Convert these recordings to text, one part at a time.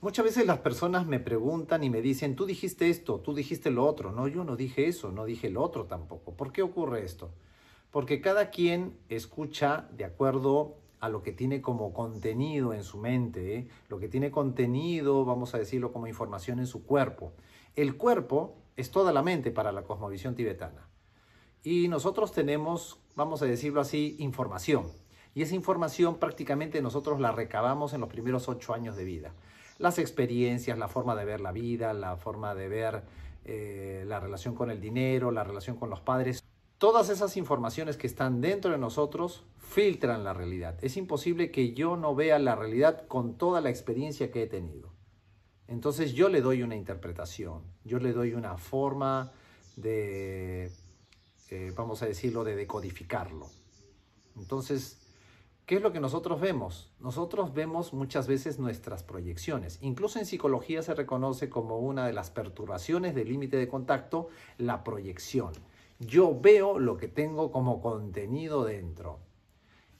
Muchas veces las personas me preguntan y me dicen, tú dijiste esto, tú dijiste lo otro. No, yo no dije eso, no dije lo otro tampoco. ¿Por qué ocurre esto? Porque cada quien escucha de acuerdo a lo que tiene como contenido en su mente, ¿eh? lo que tiene contenido, vamos a decirlo, como información en su cuerpo. El cuerpo es toda la mente para la cosmovisión tibetana. Y nosotros tenemos, vamos a decirlo así, información. Y esa información prácticamente nosotros la recabamos en los primeros ocho años de vida las experiencias, la forma de ver la vida, la forma de ver eh, la relación con el dinero, la relación con los padres. Todas esas informaciones que están dentro de nosotros filtran la realidad. Es imposible que yo no vea la realidad con toda la experiencia que he tenido. Entonces yo le doy una interpretación, yo le doy una forma de, eh, vamos a decirlo, de decodificarlo. Entonces, ¿Qué es lo que nosotros vemos? Nosotros vemos muchas veces nuestras proyecciones. Incluso en psicología se reconoce como una de las perturbaciones del límite de contacto la proyección. Yo veo lo que tengo como contenido dentro.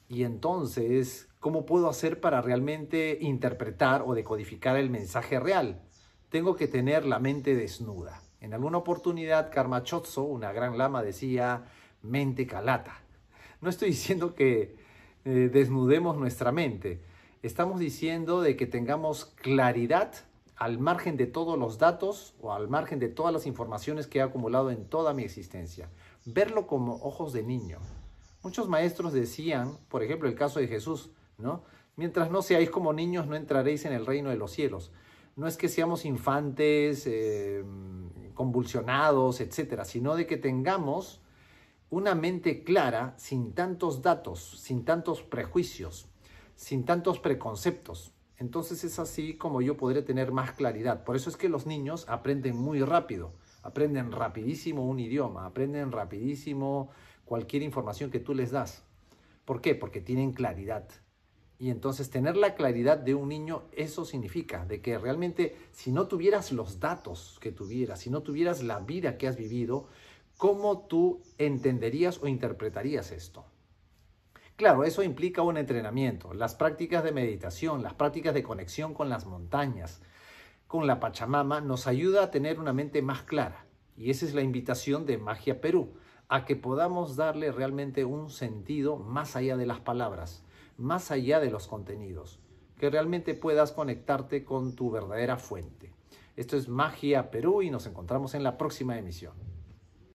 Y entonces, ¿cómo puedo hacer para realmente interpretar o decodificar el mensaje real? Tengo que tener la mente desnuda. En alguna oportunidad, Karma una gran lama, decía mente calata. No estoy diciendo que eh, desnudemos nuestra mente. Estamos diciendo de que tengamos claridad al margen de todos los datos o al margen de todas las informaciones que he acumulado en toda mi existencia. Verlo como ojos de niño. Muchos maestros decían, por ejemplo, el caso de Jesús, ¿no? Mientras no seáis como niños, no entraréis en el reino de los cielos. No es que seamos infantes, eh, convulsionados, etcétera, sino de que tengamos una mente clara, sin tantos datos, sin tantos prejuicios, sin tantos preconceptos. Entonces es así como yo podré tener más claridad. Por eso es que los niños aprenden muy rápido, aprenden rapidísimo un idioma, aprenden rapidísimo cualquier información que tú les das. ¿Por qué? Porque tienen claridad. Y entonces tener la claridad de un niño, eso significa de que realmente si no tuvieras los datos que tuvieras, si no tuvieras la vida que has vivido, ¿Cómo tú entenderías o interpretarías esto? Claro, eso implica un entrenamiento, las prácticas de meditación, las prácticas de conexión con las montañas, con la Pachamama, nos ayuda a tener una mente más clara. Y esa es la invitación de Magia Perú, a que podamos darle realmente un sentido más allá de las palabras, más allá de los contenidos, que realmente puedas conectarte con tu verdadera fuente. Esto es Magia Perú y nos encontramos en la próxima emisión.